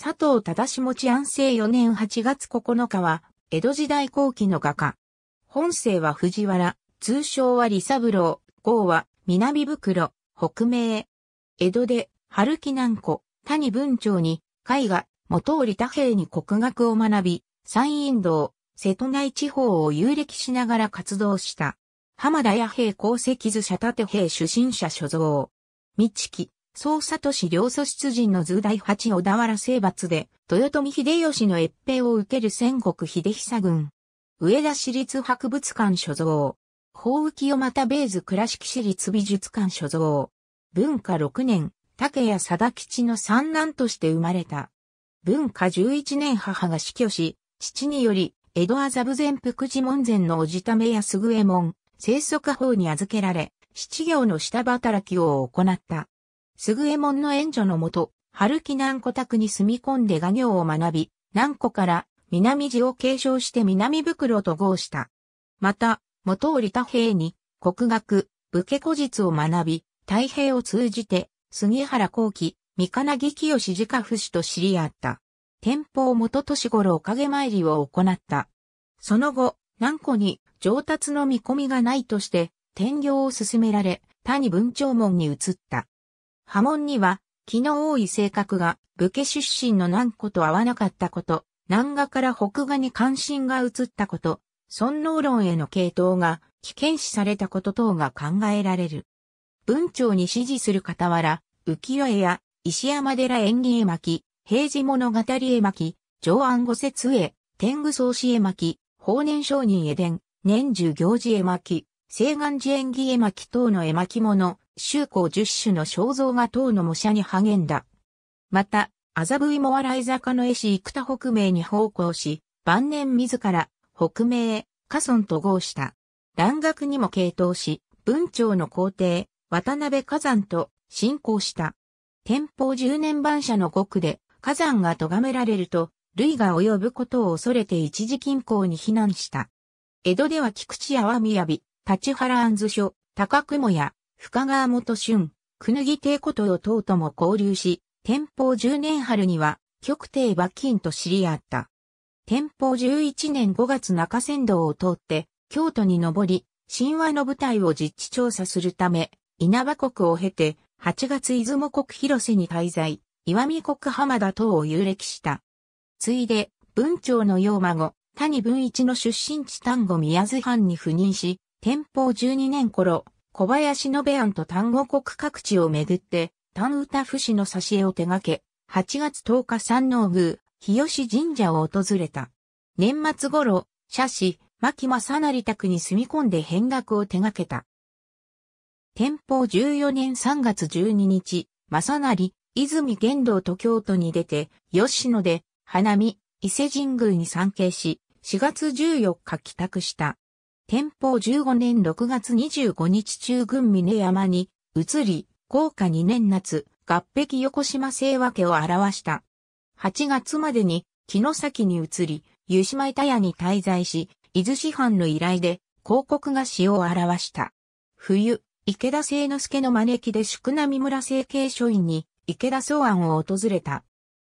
佐藤忠持安政4年8月9日は、江戸時代後期の画家。本姓は藤原、通称は李三郎、号は南袋、北名。江戸で、春木南湖、谷文長に、絵画、元織太平に国学を学び、山陰道、瀬戸内地方を遊歴しながら活動した。浜田屋平功績図社立兵出身者所蔵。道木、総里氏両祖出陣の図第八小田原征伐で、豊臣秀吉の越兵を受ける戦国秀久軍。上田市立博物館所蔵。法浮をまた米津倉敷市立美術館所蔵。文化6年、竹谷貞吉の三男として生まれた。文化11年母が死去し、父により、江戸麻布前福寺門前のおじためやすぐえもん、清楚家法に預けられ、七行の下働きを行った。すぐえもんの援助のもと、春木南湖宅に住み込んで画業を学び、南湖から南寺を継承して南袋と合した。また、元織田兵に国学、武家古術を学び、太平を通じて杉原後期、三金木清自家夫氏と知り合った。天保元年頃おかげ参りを行った。その後、南湖に上達の見込みがないとして、転業を進められ、谷文長門に移った。波紋には、気の多い性格が、武家出身の南湖と合わなかったこと、南画から北画に関心が移ったこと、尊能論への系統が危険視されたこと等が考えられる。文長に支持する傍ら、浮世絵や石山寺縁起絵巻、平治物語絵巻、上安五節絵、天狗草子絵巻、法年商人絵伝、年中行事絵巻、西岸寺縁起絵巻等の絵巻物、修公十種の肖像が等の模写に励んだ。また、麻布芋い坂の絵師生田北明に奉公し、晩年自ら、北明、家村と合した。蘭学にも傾倒し、文長の皇帝、渡辺火山と信仰した。天保十年番社の獄で火山が咎められると、類が及ぶことを恐れて一時近郊に避難した。江戸では菊池淡宮城、立原安図書、高雲屋、深川元春、くぬぎ帝こと弟とも交流し、天保10年春には、極帝馬金と知り合った。天保11年5月中仙道を通って、京都に登り、神話の舞台を実地調査するため、稲葉国を経て、8月出雲国広瀬に滞在、岩見国浜田等を遊歴した。ついで、文長の養孫、谷文一の出身地丹後宮津藩に赴任し、天保12年頃、小林延安と丹後国各地をめぐって、丹歌不死の挿絵を手掛け、8月10日山王宮、日吉神社を訪れた。年末頃、斜師、牧正成宅に住み込んで変額を手掛けた。天保14年3月12日、正成、泉玄道と京都に出て、吉野で、花見、伊勢神宮に参詣し、4月14日帰宅した。天保15年6月25日中軍峰山に移り、高華2年夏、合壁横島清和家を表した。8月までに木の先に移り、湯島板屋に滞在し、伊豆市販の依頼で広告が詩を表した。冬、池田清之助の招きで宿並村政経書院に池田草案を訪れた。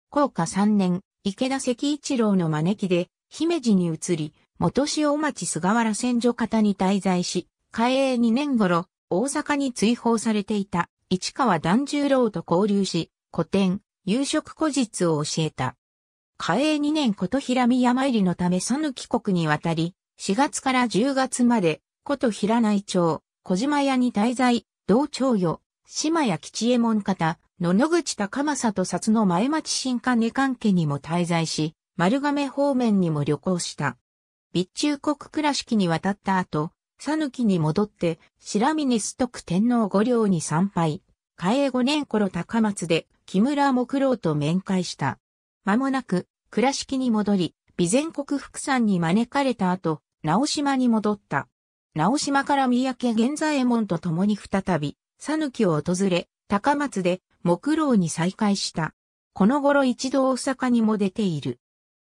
高下3年、池田関一郎の招きで姫路に移り、元塩町菅原戦場方に滞在し、開営2年頃、大阪に追放されていた市川團十郎と交流し、古典、夕食古実を教えた。開営2年琴平宮参りのため讃岐国に渡り、4月から10月まで、琴平内町、小島屋に滞在、同町与、島屋吉右衛門方、野々口高政と札の前町新金関家にも滞在し、丸亀方面にも旅行した。備中国倉敷に渡った後、讃岐に戻って、白峰須徳天皇御陵に参拝、嘉永五年頃高松で木村木郎と面会した。間もなく、倉敷に戻り、備前国福山に招かれた後、直島に戻った。直島から三宅源左衛門と共に再び、讃岐を訪れ、高松で木郎に再会した。この頃一度大阪にも出ている。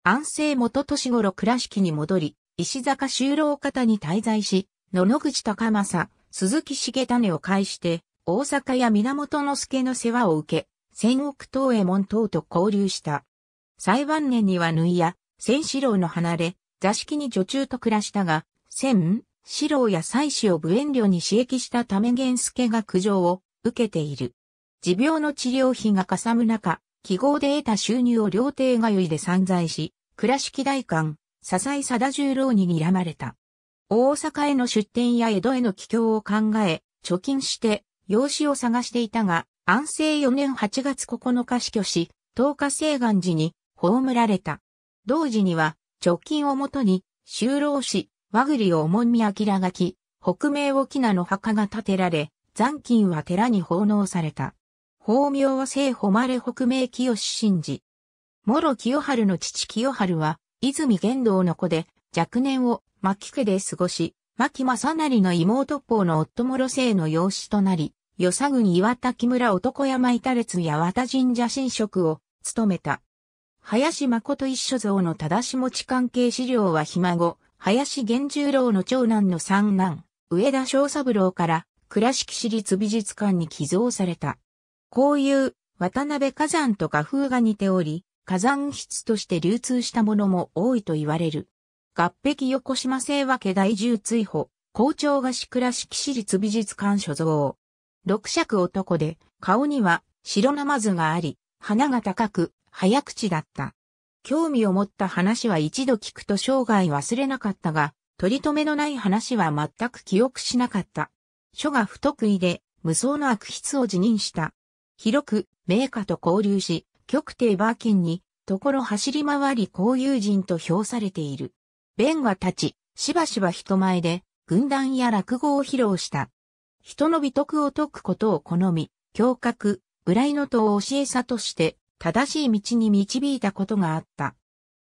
安政元年頃倉敷に戻り、石坂修郎方に滞在し、野々口高政、鈴木重種を介して、大阪や源之助の世話を受け、戦億東へ衛門等と交流した。裁判年には縫いや、千四郎の離れ、座敷に女中と暮らしたが、千、四郎や妻子を無遠慮に刺激したため源助が苦情を受けている。持病の治療費がかさむ中、記号で得た収入を料亭がゆいで散財し、倉敷大官、笹井貞十郎に睨まれた。大阪への出店や江戸への帰郷を考え、貯金して、養子を探していたが、安政4年8月9日死去し、10日西岸寺に葬られた。同時には、貯金をもとに、就労し、和栗を重み明がき、北名沖木名の墓が建てられ、残金は寺に奉納された。法名は聖誉れ北名清神寺、諸清春の父清春は、泉玄道の子で、若年を牧家で過ごし、牧正成の妹うの夫諸生の養子となり、与佐郡岩滝村男山板列八幡神社神職を務めた。林誠一所蔵の正し持ち関係資料はひ孫、林玄十郎の長男の三男、上田正三郎から倉敷市立美術館に寄贈された。こういう渡辺火山と画風が似ており、火山筆として流通したものも多いと言われる。合壁横島清和家大十追保、校長がし倉敷市立美術館所蔵。六尺男で、顔には白ナマズがあり、鼻が高く、早口だった。興味を持った話は一度聞くと生涯忘れなかったが、取り留めのない話は全く記憶しなかった。書が不得意で、無双の悪筆を辞任した。広く、名家と交流し、極低バーキンに、ところ走り回り交友人と評されている。弁は立ち、しばしば人前で、軍団や落語を披露した。人の美徳を解くことを好み、教覚、裏の戸を教えさとして、正しい道に導いたことがあった。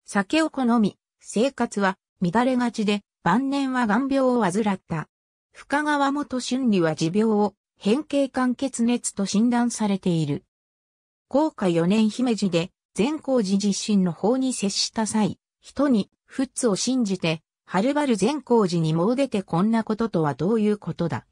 酒を好み、生活は乱れがちで、晩年は眼病を患った。深川元春里は持病を変形間欠熱と診断されている。高下4年姫路で、善光寺自身の法に接した際、人に、仏を信じて、はるばる善光寺に詣出てこんなこととはどういうことだ。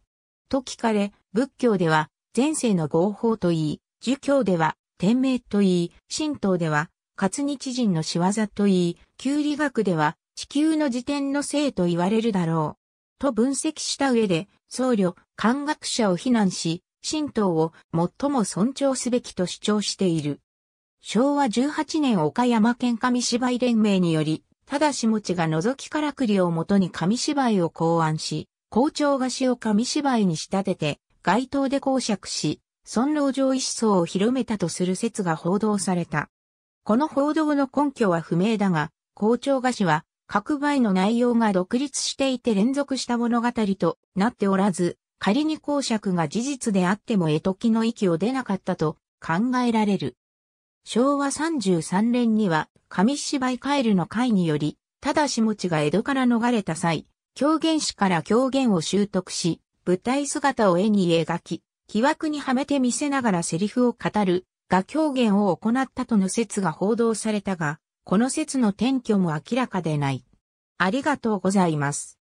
と聞かれ、仏教では、前世の合法といい、儒教では、天命といい、神道では、活日人の仕業といい、旧理学では、地球の自転のせいと言われるだろう。と分析した上で、僧侶、漢学者を非難し、神道を最も尊重すべきと主張している。昭和18年岡山県紙芝居連盟により、ただしもちが覗きからくりをもとに紙芝居を考案し、校長菓子を紙芝居に仕立てて、街頭で公爵し、尊老上一層を広めたとする説が報道された。この報道の根拠は不明だが、校長菓子は、各媒の内容が独立していて連続した物語となっておらず、仮に公爵が事実であっても絵時の息を出なかったと考えられる。昭和33年には、紙芝居カエルの会により、ただしもちが江戸から逃れた際、狂言師から狂言を習得し、舞台姿を絵に描き、木枠にはめて見せながらセリフを語る、が狂言を行ったとの説が報道されたが、この説の転居も明らかでない。ありがとうございます。